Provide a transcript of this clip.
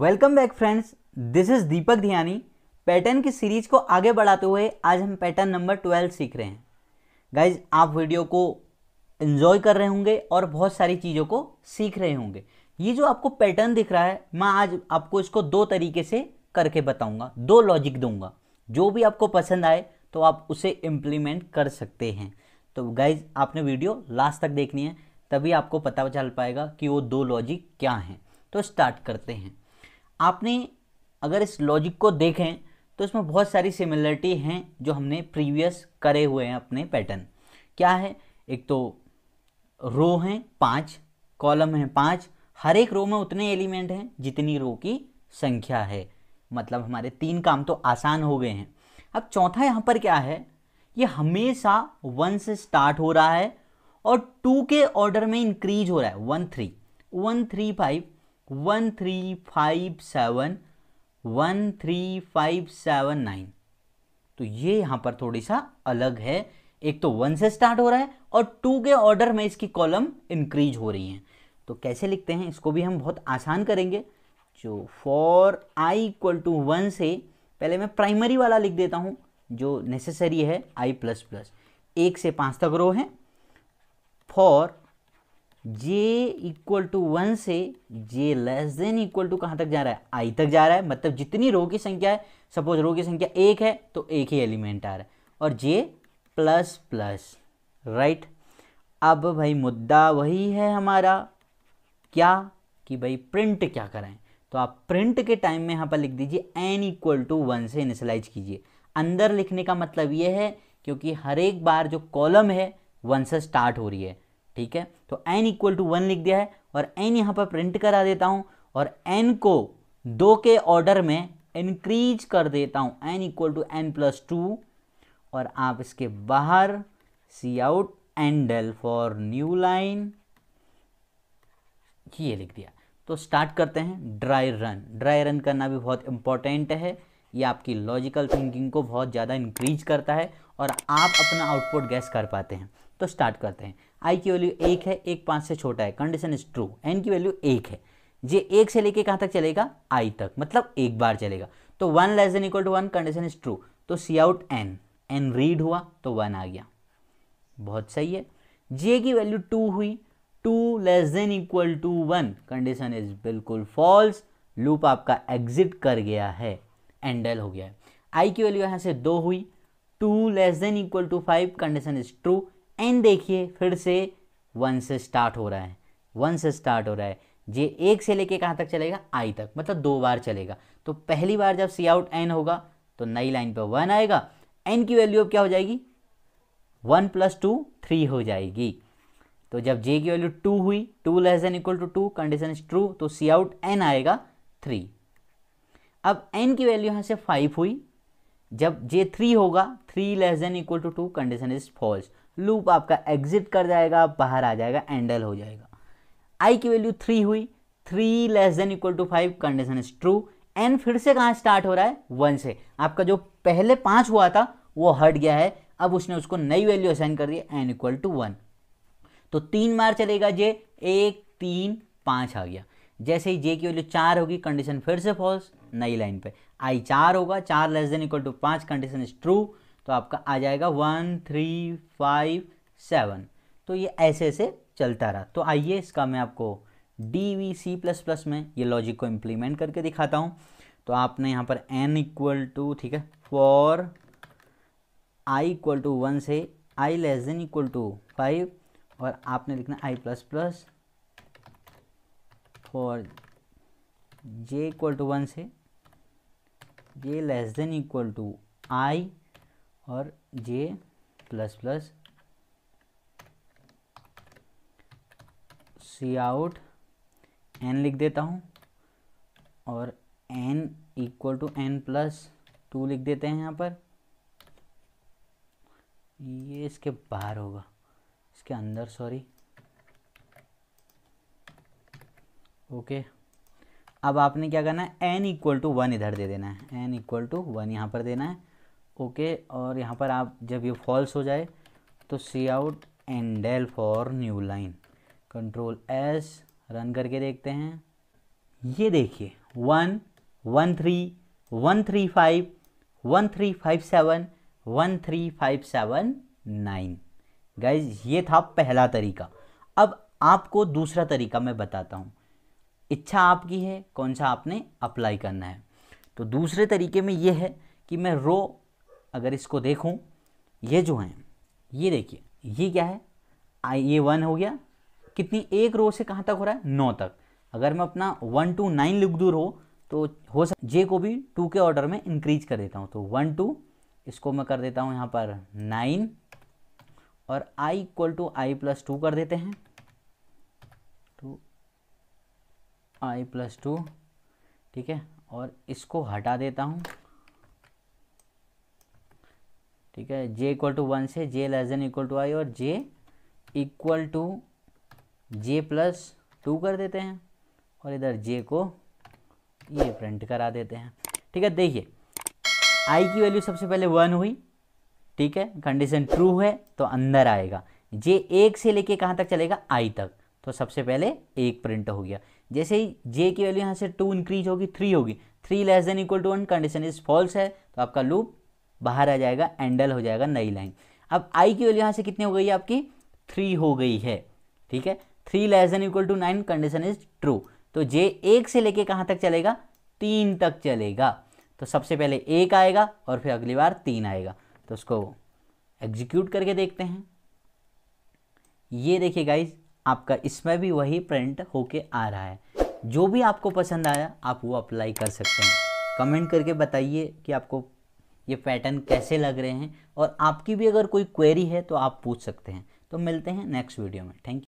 welcome back friends this is Deepak Dhiyani pattern की series को आगे बढ़ाते हुए आज हम पैटर्न नंबर ट्वेल्व सीख रहे हैं गाइज आप वीडियो को इन्जॉय कर रहे होंगे और बहुत सारी चीज़ों को सीख रहे होंगे ये जो आपको पैटर्न दिख रहा है मैं आज आपको इसको दो तरीके से करके बताऊंगा दो लॉजिक दूंगा जो भी आपको पसंद आए तो आप उसे इम्प्लीमेंट कर सकते हैं तो गाइज आपने वीडियो लास्ट तक देखनी है तभी आपको पता चल पाएगा कि वो दो लॉजिक क्या हैं तो स्टार्ट करते हैं आपने अगर इस लॉजिक को देखें तो इसमें बहुत सारी सिमिलरिटी हैं जो हमने प्रीवियस करे हुए हैं अपने पैटर्न क्या है एक तो रो हैं पाँच कॉलम हैं पाँच हर एक रो में उतने एलिमेंट हैं जितनी रो की संख्या है मतलब हमारे तीन काम तो आसान हो गए हैं अब चौथा यहां पर क्या है ये हमेशा वन से स्टार्ट हो रहा है और टू के ऑर्डर में इंक्रीज हो रहा है one three one three five one three five seven one three five seven nine तो ये यहां पर थोड़ी सा अलग है एक तो वन से स्टार्ट हो रहा है और टू के ऑर्डर में इसकी कॉलम इंक्रीज हो रही है तो कैसे लिखते हैं इसको भी हम बहुत आसान करेंगे जो for I equal to one से पहले मैं प्राइमरी वाला लिख देता हूँ जो नेसेसरी है आई प्लस प्लस एक से पाँच तक रो है for J equal to one से J less than equal to कहाँ तक जा रहा है आई तक जा रहा है मतलब जितनी रो की संख्या है सपोज रो की संख्या एक है तो एक ही एलिमेंट आ रहा है और जे प्लस प्लस राइट अब भाई मुद्दा वही है हमारा क्या कि भाई प्रिंट क्या करें तो आप प्रिंट के टाइम में यहाँ पर लिख दीजिए एन इक्वल टू वन से इनिशलाइज कीजिए अंदर लिखने का मतलब ये है क्योंकि हर एक बार जो कॉलम है वन से स्टार्ट हो रही है ठीक है तो एन इक्वल टू वन लिख दिया है और एन यहाँ पर प्रिंट करा देता हूँ और एन को दो के ऑर्डर में इंक्रीज कर देता हूँ N equal to N plus two और आप इसके बाहर C out endl for new line ये लिख दिया तो स्टार्ट करते हैं ड्राई रन ड्राई रन करना भी बहुत इंपॉर्टेंट है ये आपकी लॉजिकल थिंकिंग को बहुत ज़्यादा इंक्रीज करता है और आप अपना आउटपुट गैस कर पाते हैं तो स्टार्ट करते हैं आई की वैल्यू एक है एक पाँच से छोटा है कंडीशन इज ट्रू एन की वैल्यू एक है जे एक से लेके कहाँ तक चलेगा आई तक मतलब एक बार चलेगा तो one less than equal to one condition is true तो C out N N read हुआ तो वन आ गया बहुत सही है जे की वैल्यू टू हुई two less than equal to one condition is बिल्कुल फॉल्स लूप आपका एग्जिट कर गया है एंडल हो गया है आई की वैल्यू यहाँ से दो हुई two less than equal to five condition is true and देखिए फिर से वन से स्टार्ट हो रहा है वन से स्टार्ट हो रहा है जे एक से लेके कहाँ तक चलेगा आई तक मतलब दो बार चलेगा तो पहली बार जब सी आउट एन होगा तो नई लाइन पर वन आएगा एन की वैल्यू अब क्या हो जाएगी वन प्लस टू थ्री हो जाएगी तो जब जे की वैल्यू टू हुई two less than equal to two condition is true तो सी आउट एन आएगा थ्री अब एन की वैल्यू यहाँ से फाइव हुई जब जे थ्री होगा three less than equal to two condition is false loop आपका एग्जिट कर जाएगा बाहर आ जाएगा एंडल हो जाएगा आई की वैल्यू थ्री हुई three less than equal to five condition is true N फिर से कहाँ स्टार्ट हो रहा है वन से आपका जो पहले पाँच हुआ था वो हट गया है अब उसने उसको नई वैल्यू असाइन कर दी एन इक्वल टू वन तो तीन बार चलेगा जे एक तीन पाँच आ गया जैसे ही जे की वैल्यू चार होगी कंडीशन फिर से फॉल्स नई लाइन पे आई चार होगा चार लेस देन इक्वल टू पाँच कंडीशन इज ट्रू तो आपका आ जाएगा वन थ्री फाइव सेवन तो ये ऐसे ऐसे चलता रहा तो आइए इसका मैं आपको D V C plus plus में ये लॉजिक को इम्प्लीमेंट करके दिखाता हूँ तो आपने यहाँ पर एन इक्वल टू ठीक है for I equal to one से I less than equal to five और आपने लिखना I plus plus for J equal to one से J less than equal to I और J plus plus C out N लिख देता हूँ और N equal to N plus two लिख देते हैं यहाँ पर ये इसके बाहर होगा इसके अंदर सॉरी ओके अब आपने क्या करना है एन इक्वल टू वन इधर दे देना है एन इक्वल टू वन यहाँ पर देना है ओके और यहाँ पर आप जब ये फॉल्स हो जाए तो C out endl for new line control S run करके देखते हैं ये देखिए one one three one three five one three five seven one three five seven nine guys ये था पहला तरीका अब आपको दूसरा तरीका मैं बताता हूँ इच्छा आपकी है कौन सा आपने अप्लाई करना है तो दूसरे तरीके में ये है कि मैं रो अगर इसको देखूँ ये जो हैं ये देखिए ये क्या है आई ये वन हो गया कितनी एक रो से कहाँ तक हो रहा है नौ तक अगर मैं अपना वन टू नाइन लिख दूर हो तो हो सक जे को भी टू के ऑर्डर में इंक्रीज कर देता हूँ तो वन टू इसको मैं कर देता हूँ यहाँ पर नाइन और i equal to I plus two कर देते हैं टू आई प्लस टू ठीक है और इसको हटा देता हूँ ठीक है j इक्वल टू वन से j less than equal to I और j equal to J plus two कर देते हैं और इधर जे को ये प्रिंट करा देते हैं ठीक है देखिए आई की वैल्यू सबसे पहले वन हुई ठीक है कंडीशन ट्रू है तो अंदर आएगा जे एक से लेके कहाँ तक चलेगा आई तक तो सबसे पहले एक प्रिंट हो गया जैसे ही जे की वैल्यू यहाँ से टू इंक्रीज होगी थ्री होगी three less than equal to one condition is false है तो आपका लूप बाहर आ जाएगा एंडल हो जाएगा नई लाइन अब आई की वैल्यू यहाँ से कितनी हो गई आपकी थ्री हो गई है ठीक है three less than equal to nine condition is true तो जे एक से लेके कहाँ तक चलेगा तीन तक चलेगा तो सबसे पहले एक आएगा और फिर अगली बार तीन आएगा तो उसको एग्जीक्यूट करके देखते हैं ये देखिए गाइज आपका इसमें भी वही प्रिंट होके आ रहा है जो भी आपको पसंद आया आप वो अप्लाई कर सकते हैं कमेंट करके बताइए कि आपको ये पैटर्न कैसे लग रहे हैं और आपकी भी अगर कोई क्वेरी है तो आप पूछ सकते हैं तो मिलते हैं नेक्स्ट वीडियो में थैंक यू